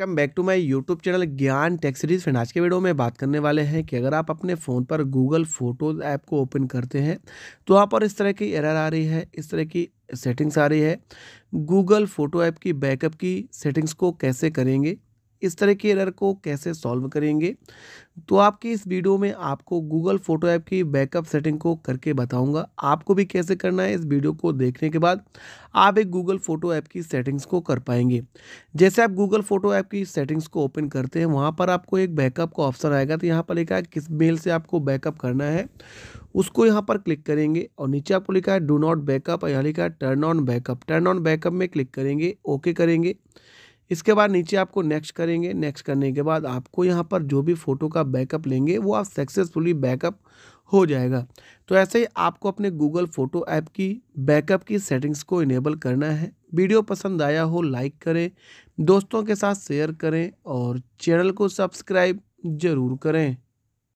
welcome back to my YouTube channel Gyan tech series friend आज के video में बात करने वाले हैं कि अगर आप अपने फ़ोन पर गूगल फोटोज़ ऐप को ओपन करते हैं तो वहाँ पर इस तरह की एरर आ रही है इस तरह की सेटिंग्स आ रही है गूगल फ़ोटो ऐप की बैकअप की सेटिंग्स को कैसे करेंगे इस तरह के एरर को कैसे सॉल्व करेंगे तो आपकी इस वीडियो में आपको गूगल फोटो ऐप की बैकअप सेटिंग को करके बताऊंगा आपको भी कैसे करना है इस वीडियो को देखने के बाद आप एक गूगल फोटो ऐप की सेटिंग्स को कर पाएंगे जैसे आप गूगल फोटो ऐप की सेटिंग्स को ओपन करते हैं वहाँ पर आपको एक बैकअप का ऑप्शन आएगा तो यहाँ पर लिखा है किस मेल से आपको बैकअप करना है उसको यहाँ पर क्लिक करेंगे और नीचे आपको लिखा है डो नॉट बैकअप और यहाँ लिखा है turn on backup turn on backup में क्लिक करेंगे ओके करेंगे इसके बाद नीचे आपको नेक्स्ट करेंगे नेक्स्ट करने के बाद आपको यहाँ पर जो भी फ़ोटो का बैकअप लेंगे वो आप सक्सेसफुली बैकअप हो जाएगा तो ऐसे ही आपको अपने गूगल फ़ोटो ऐप की बैकअप की सेटिंग्स को इनेबल करना है वीडियो पसंद आया हो लाइक करें दोस्तों के साथ शेयर करें और चैनल को सब्सक्राइब ज़रूर करें